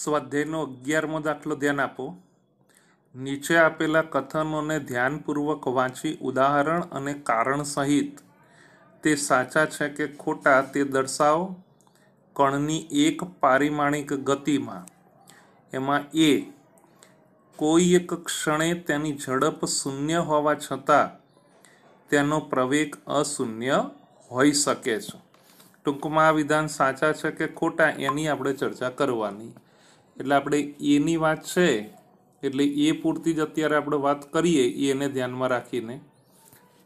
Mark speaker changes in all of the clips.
Speaker 1: સ્વાધ્યાયનો અગિયારમો દાખલો ધ્યાન આપો નીચે આપેલા કથનોને ધ્યાનપૂર્વક વાંચી ઉદાહરણ અને કારણ સહિત તે સાચા છે કે ખોટા તે દર્શાવો કણની એક પારિમાણિક ગતિમાં એમાં એ કોઈ એક ક્ષણે તેની ઝડપ શૂન્ય હોવા છતાં તેનો પ્રવેગ અશૂન્ય હોઈ શકે છે ટૂંકમાં આ વિધાન સાચા છે કે ખોટા એની આપણે ચર્ચા કરવાની એટલે આપણે એની વાત છે એટલે એ પૂરતી જ અત્યારે આપણે વાત કરીએ એને ધ્યાનમાં રાખીને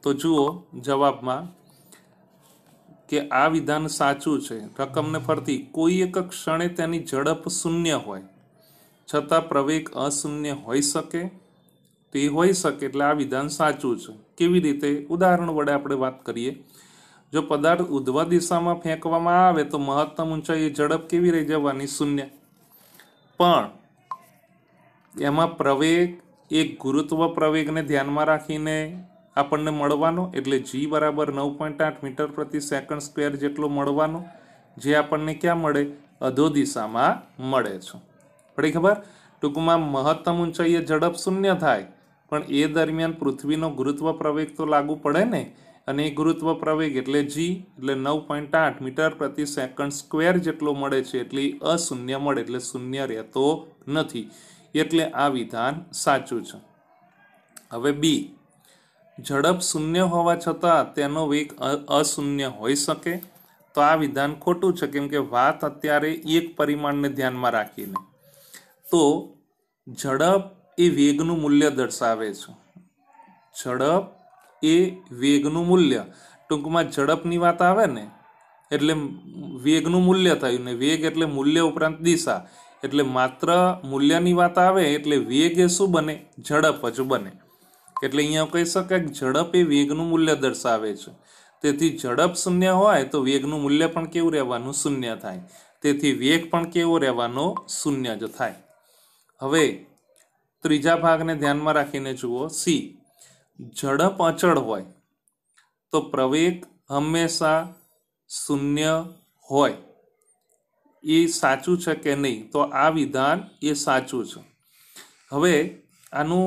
Speaker 1: તો જુઓ જવાબમાં કે આ વિધાન સાચું છે રકમને ફરતી કોઈ એક ક્ષણે તેની ઝડપ શૂન્ય હોય છતાં પ્રવેગ અશૂન્ય હોઈ શકે તે હોઈ શકે એટલે આ વિધાન સાચું છે કેવી રીતે ઉદાહરણ વડે આપણે વાત કરીએ જો પદાર્થ ઉધવા દિશામાં ફેંકવામાં આવે તો મહત્તમ ઊંચાઈ ઝડપ કેવી રહી જવાની શૂન્ય પણ એમાં પ્રવેગ એક ગુરુત્વ પ્રવેગને ધ્યાનમાં રાખીને આપણને મળવાનો એટલે જી બરાબર નવ પોઈન્ટ આઠ મીટર પ્રતિ સેકન્ડ સ્ક્વેર જેટલો મળવાનો જે આપણને ક્યાં મળે અધો દિશામાં મળે છે પડી ખબર ટૂંકમાં મહત્તમ ઊંચાઈએ ઝડપ શૂન્ય થાય પણ એ દરમિયાન પૃથ્વીનો ગુરુત્વ પ્રવેગ તો લાગુ પડે ને અને એ ગુરુત્વ પ્રવેગ એટલે જી એટલે નવ પોઈન્ટ આઠ મીટર પ્રતિ સેકન્ડ સ્ક્વેર જેટલો મળે છે એટલે અશૂન્ય મળે એટલે શૂન્ય રહેતો નથી એટલે આ વિધાન સાચું છે હવે બી ઝડપ શૂન્ય હોવા છતાં તેનો વેગ અશૂન્ય હોઈ શકે તો આ વિધાન ખોટું છે કેમ કે વાત અત્યારે એક પરિમાણને ધ્યાનમાં રાખીને તો ઝડપ એ વેગનું મૂલ્ય દર્શાવે છે ઝડપ એ વેગનું મૂલ્ય ટૂંકમાં ઝડપની વાત આવે ને એટલે વેગનું મૂલ્ય થયું ને વેગ એટલે મૂલ્ય ઉપરાંત દિશા એટલે માત્ર મૂલ્યની વાત આવે એટલે વેગ એ શું બને ઝડપ જ બને એટલે અહીંયા કહી શકાય કે ઝડપ એ વેગનું મૂલ્ય દર્શાવે છે તેથી ઝડપ શૂન્ય હોય તો વેગનું મૂલ્ય પણ કેવું રહેવાનું શૂન્ય થાય તેથી વેગ પણ કેવો રહેવાનો શૂન્ય જ થાય હવે ત્રીજા ભાગને ધ્યાનમાં રાખીને જુઓ સી ઝડપ અચળ હોય તો પ્રવેગ હંમેશા શૂન્ય હોય એ સાચું છે કે નહીં તો આ વિધાન એ સાચું છે હવે આનું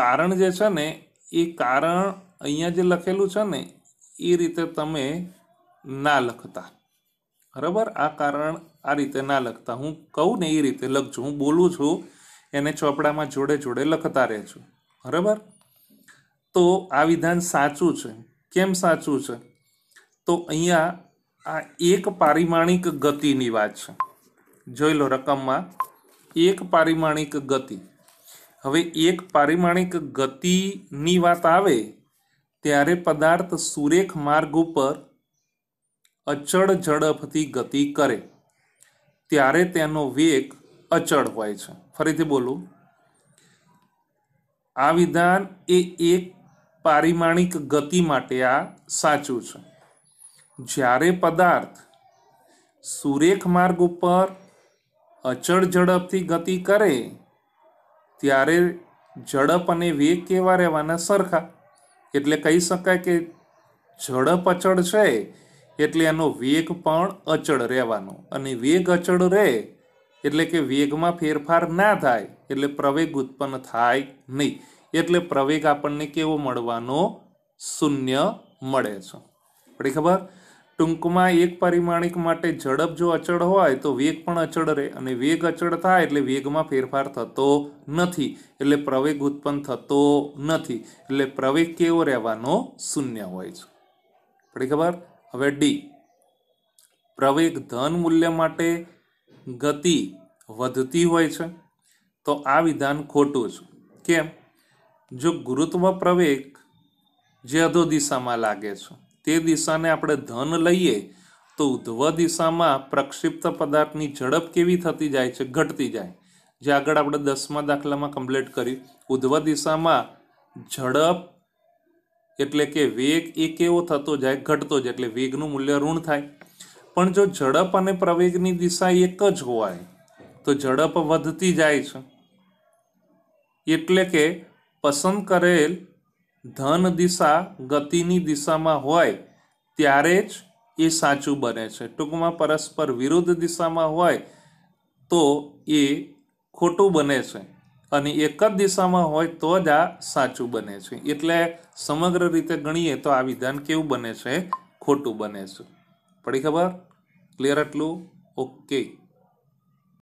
Speaker 1: કારણ જે છે ને એ કારણ અહીંયા જે લખેલું છે ને એ રીતે તમે ના લખતા બરાબર આ કારણ આ રીતે ના લખતા હું કહું ને એ રીતે લખજો હું બોલું છું એને ચોપડામાં જોડે જોડે લખતા રહેજો બરાબર તો આ વિધાન સાચું છે કેમ સાચું છે તો અહીંયા આ એક પારિમાણિક ગતિની વાત છે જોઈ લો રકમમાં એક પારિમાણિક ગતિ હવે એક પારિમાણિક ગતિની વાત આવે ત્યારે પદાર્થ સુરેખ માર્ગ ઉપર અચળ ઝડપથી ગતિ કરે ત્યારે તેનો વેગ અચળ હોય છે ફરીથી બોલું આ વિધાન એ એક પારિમાણિક ગતિ માટે આ સાચું છે જ્યારે પદાર્થ સુરેખ માર્ગ ઉપર અચળ ઝડપથી ગતિ કરે ત્યારે ઝડપ અને વેગ કેવા રહેવાના સરખા એટલે કહી શકાય કે ઝડપ અચળ છે એટલે એનો વેગ પણ અચળ રહેવાનો અને વેગ અચળ રહે એટલે કે વેગમાં ફેરફાર ના થાય એટલે પ્રવેગ ઉત્પન્ન થાય નહીં એટલે પ્રવેગ આપણને કેવો મળવાનો શૂન્ય મળે છે પડી ખબર ટૂંકમાં એક પરિમાણિક માટે ઝડપ જો અચળ હોય તો વેગ પણ અચળ રહે અને વેગ અચળ થાય એટલે વેગમાં ફેરફાર થતો નથી એટલે પ્રવેગ ઉત્પન્ન થતો નથી એટલે પ્રવેગ કેવો રહેવાનો શૂન્ય હોય છે પડી ખબર હવે ડી પ્રવેગ ધન મૂલ્ય માટે ગતિ વધતી હોય છે તો આ વિધાન ખોટું છે કેમ જો ગુરુત્વ પ્રવેગ જે અધો દિશામાં લાગે છે તે દિશાને આપણે ધન લઈએ તો ઉધ્વ દિશામાં પ્રક્ષિપ્ત પદાર્થની ઝડપ કેવી થતી જાય છે ઘટતી જાય જે આગળ આપણે દસમા દાખલામાં કમ્પ્લીટ કર્યું ઉધ્વ દિશામાં ઝડપ એટલે કે વેગ એ કેવો થતો જાય ઘટતો જાય એટલે વેગનું મૂલ્ય ઋણ થાય પણ જો ઝડપ અને પ્રવેગની દિશા એક જ હોય તો ઝડપ વધતી જાય છે એટલે કે પસંદ કરેલ ધન દિશા ગતિની દિશામાં હોય ત્યારે જ એ સાચું બને છે ટૂંકમાં પરસ્પર વિરુદ્ધ દિશામાં હોય તો એ ખોટું બને છે અને એક જ દિશામાં હોય તો જ આ સાચું બને છે એટલે સમગ્ર રીતે ગણીએ તો આ વિધાન કેવું બને છે ખોટું બને છે પડી ખબર ક્લિયર એટલું ઓકે